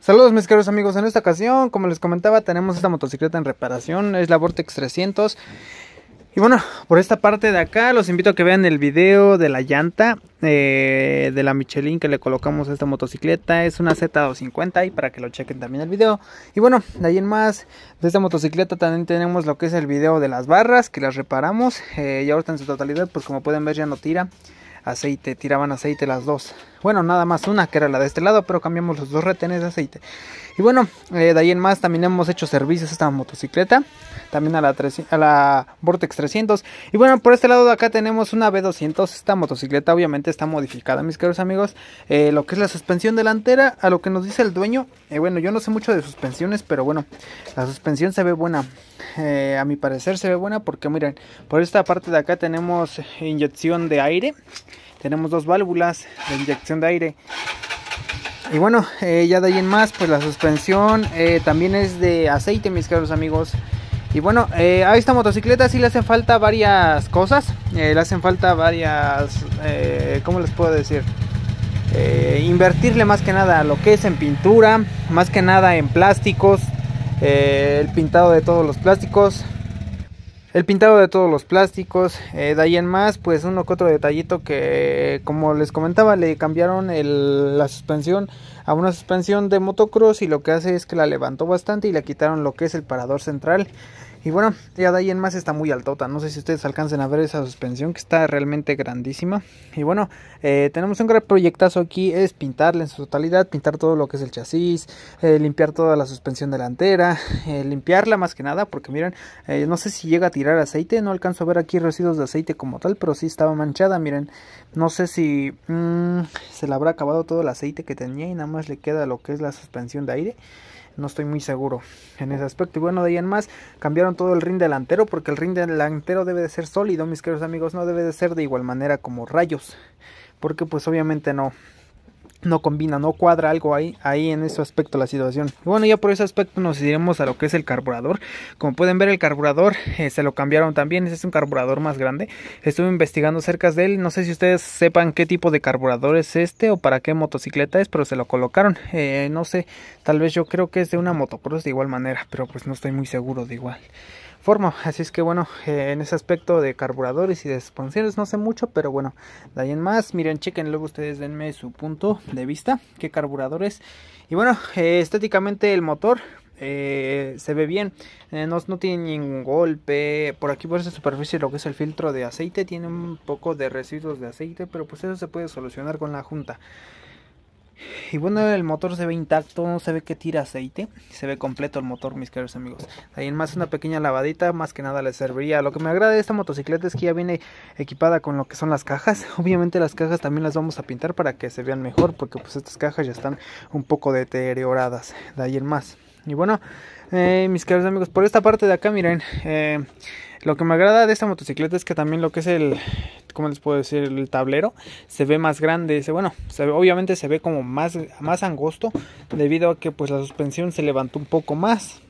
Saludos mis queridos amigos, en esta ocasión, como les comentaba, tenemos esta motocicleta en reparación, es la Vortex 300. Y bueno, por esta parte de acá los invito a que vean el video de la llanta eh, de la Michelin que le colocamos a esta motocicleta. Es una Z250 y para que lo chequen también el video. Y bueno, de ahí en más de esta motocicleta también tenemos lo que es el video de las barras que las reparamos. Eh, y ahorita en su totalidad, pues como pueden ver ya no tira aceite, tiraban aceite las dos. Bueno, nada más una que era la de este lado, pero cambiamos los dos retenes de aceite. Y bueno, eh, de ahí en más también hemos hecho servicios a esta motocicleta, también a la, a la Vortex 300. Y bueno, por este lado de acá tenemos una B200, esta motocicleta obviamente está modificada, mis queridos amigos. Eh, lo que es la suspensión delantera, a lo que nos dice el dueño, eh, bueno, yo no sé mucho de suspensiones, pero bueno, la suspensión se ve buena. a mi parecer se ve buena porque miren, por esta parte de acá tenemos inyección de aire tenemos dos válvulas de inyección de aire y bueno eh, ya de ahí en más pues la suspensión eh, también es de aceite mis queridos amigos y bueno eh, a esta motocicleta sí le hacen falta varias cosas le hacen falta varias cómo les puedo decir invertirle más que nada lo que es en pintura más que nada en plásticos el pintado de todos los plásticos el pintado de todos los plásticos. Eh, de ahí en más, pues uno que otro detallito que, como les comentaba, le cambiaron la suspensión a una suspensión de motocross y lo que hace es que la levantó bastante y le quitaron lo que es el parador central. Y bueno, ya de ahí en más está muy altota. No sé si ustedes alcancen a ver esa suspensión que está realmente grandísima. Y bueno, eh, tenemos un gran proyectazo aquí. Es pintarla en su totalidad, pintar todo lo que es el chasis, eh, limpiar toda la suspensión delantera, eh, limpiarla más que nada. Porque miren, no sé si llega a tirar aceite. No alcanzo a ver aquí residuos de aceite como tal, pero sí estaba manchada. Miren, no sé si mm, se le habrá acabado todo el aceite que tenía y nada más le queda lo que es la suspensión de aire no estoy muy seguro en ese aspecto. Y bueno, de ahí en más, cambiaron todo el ring delantero, porque el ring delantero debe de ser sólido, mis queridos amigos, no debe de ser de igual manera como rayos, porque pues obviamente no, no combina, no cuadra algo ahí, ahí en ese aspecto la situación. bueno, ya por ese aspecto nos iremos a lo que es el carburador. Como pueden ver, el carburador eh, se lo cambiaron también. Este es un carburador más grande. Estuve investigando cerca de él. No sé si ustedes sepan qué tipo de carburador es este o para qué motocicleta es, pero se lo colocaron. Eh, no sé, tal vez yo creo que es de una motocross de igual manera, pero pues no estoy muy seguro de igual. Así es que bueno, eh, en ese aspecto de carburadores y de expansiones no sé mucho, pero bueno, de en más, miren, chequen luego ustedes denme su punto de vista, qué carburadores. Y bueno, eh, estéticamente el motor eh, se ve bien, no, no, tiene ningún golpe, por aquí por esa superficie lo que es el filtro de aceite tiene un poco de residuos de aceite, pero pues eso se puede solucionar con la junta. Y bueno, el motor se ve intacto, no se ve que tira aceite, se ve completo el motor, mis queridos amigos. Ahí en más una pequeña lavadita, más que nada le serviría. Lo que me agrada de esta motocicleta es que ya viene equipada con lo que son las cajas. Obviamente las cajas también las vamos a pintar para que se vean mejor, porque pues estas cajas ya están un poco deterioradas. De ahí en más. Y bueno, eh, mis queridos amigos, por esta parte de acá, miren, eh, lo que me agrada de esta motocicleta es que también lo que es el, ¿cómo les puedo decir? El tablero se ve más grande, bueno, obviamente se ve como más, más angosto debido a que pues la suspensión se levantó un poco más.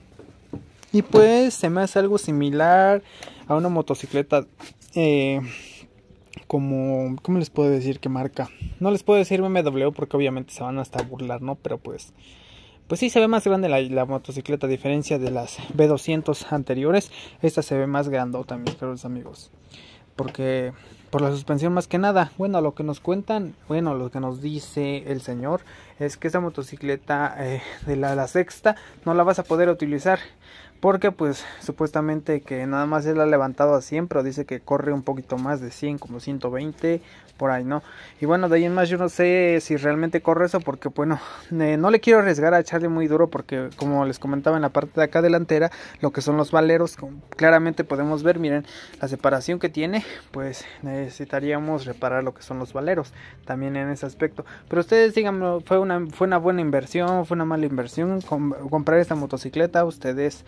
Y pues se me hace algo similar a una motocicleta eh, como, ¿cómo les puedo decir qué marca? No les puedo decir BMW porque obviamente se van hasta a burlar, ¿no? Pero pues pues sí se ve más grande la, motocicleta a diferencia de las B200 anteriores. Esta se ve más grandota, mis queridos amigos. Porque por la suspensión más que nada, bueno, lo que nos cuentan, bueno, lo que nos dice el señor es que esta motocicleta eh, de la sexta no la vas a poder utilizar porque pues supuestamente que nada más él ha levantado a 100, pero dice que corre un poquito más de 100, como 120, por ahí, ¿no? Y bueno, de ahí en más yo no sé si realmente corre eso, porque bueno, no le quiero arriesgar a echarle muy duro, porque como les comentaba en la parte de acá delantera, lo que son los valeros, claramente podemos ver, miren, la separación que tiene, pues necesitaríamos reparar lo que son los valeros, también en ese aspecto. Pero ustedes díganme, ¿fue una, fue una buena inversión, fue una mala inversión comprar esta motocicleta? Ustedes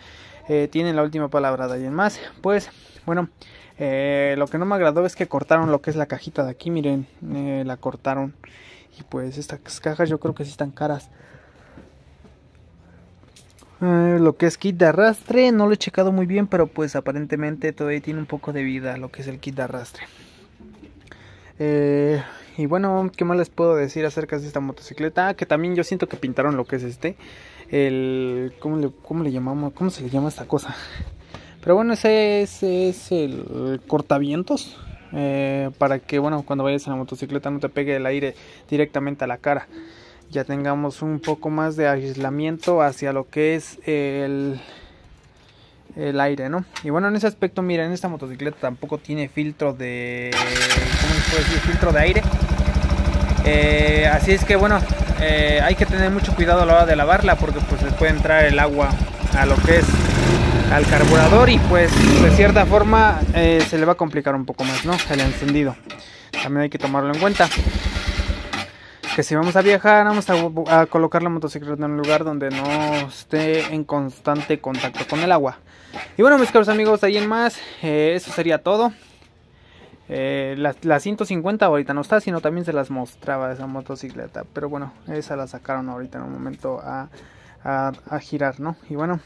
eh, la última palabra de alguien más. Pues bueno, eh, lo que no me agradó es que cortaron lo que es la cajita de aquí, miren, eh, la cortaron. Y pues estas cajas yo creo que sí están caras. Eh, lo que es kit de arrastre, no lo he checado muy bien, pero pues aparentemente todavía tiene un poco de vida lo que es el kit de arrastre. Eh, y bueno, ¿qué más les puedo decir acerca de esta motocicleta? Ah, que también yo siento que pintaron lo que es este. El. ¿Cómo le, le llamamos? ¿Cómo se le llama esta cosa? Pero bueno, ese, es el cortavientos. Eh, para que, bueno, cuando vayas a la motocicleta no te pegue el aire directamente a la cara. Ya tengamos un poco más de aislamiento hacia lo que es el, el aire, ¿no? Y bueno, en ese aspecto, miren, en esta motocicleta tampoco tiene filtro de. ¿Cómo se puede decir? Filtro de aire. Eh, así es que bueno, eh, hay que tener mucho cuidado a la hora de lavarla porque pues les puede entrar el agua a lo que es al carburador y pues de cierta forma eh, se le va a complicar un poco más, ¿no? El encendido. También hay que tomarlo en cuenta. Que si vamos a viajar, vamos a, a colocar la motocicleta en un lugar donde no esté en constante contacto con el agua. Y bueno, mis queridos amigos, ahí en más, eso sería todo. Eh, la, 150 ahorita no está, sino también se las mostraba esa motocicleta. Pero bueno, esa la sacaron ahorita en un momento a, girar, ¿no? Y bueno,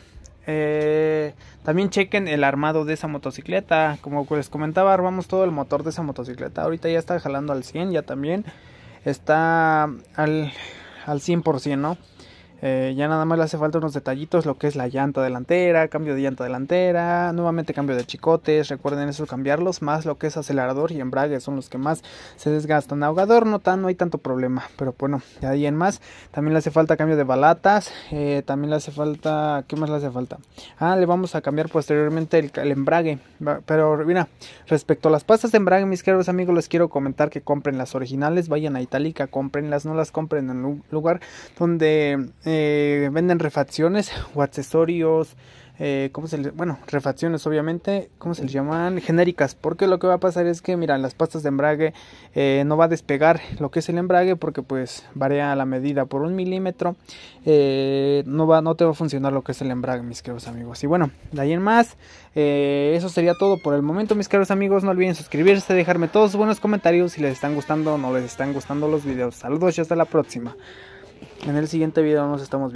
eh, también chequen el armado de esa motocicleta. Como les comentaba, armamos todo el motor de esa motocicleta. Ahorita ya está jalando al 100, ya también está al, al 100%, ¿no? Eh, ya nada más le hace falta unos detallitos, lo que es la llanta delantera, cambio de llanta delantera, nuevamente cambio de chicotes, recuerden eso cambiarlos, más lo que es acelerador y embrague son los que más se desgastan. Ahogador no, tan, no hay tanto problema, pero bueno, ya ahí en más, también le hace falta cambio de balatas, eh, también le hace falta, ¿qué más le hace falta? Ah, le vamos a cambiar posteriormente el, embrague, pero mira, respecto a las pastas de embrague, mis queridos amigos, les quiero comentar que compren las originales, vayan a Itálica, comprenlas, no las compren en un lugar donde... Eh, eh, venden refacciones o accesorios, eh, ¿cómo se les, bueno, refacciones obviamente, ¿cómo se les llaman? Genéricas, porque lo que va a pasar es que, mira, las pastas de embrague eh, no va a despegar lo que es el embrague porque pues varía la medida por un milímetro, no, va, no te va a funcionar lo que es el embrague, mis queridos amigos. Y bueno, de ahí en más, eso sería todo por el momento, mis queridos amigos, no olviden suscribirse, dejarme todos buenos comentarios si les están gustando o no les están gustando los videos. Saludos y hasta la próxima. En el siguiente video nos estamos viendo.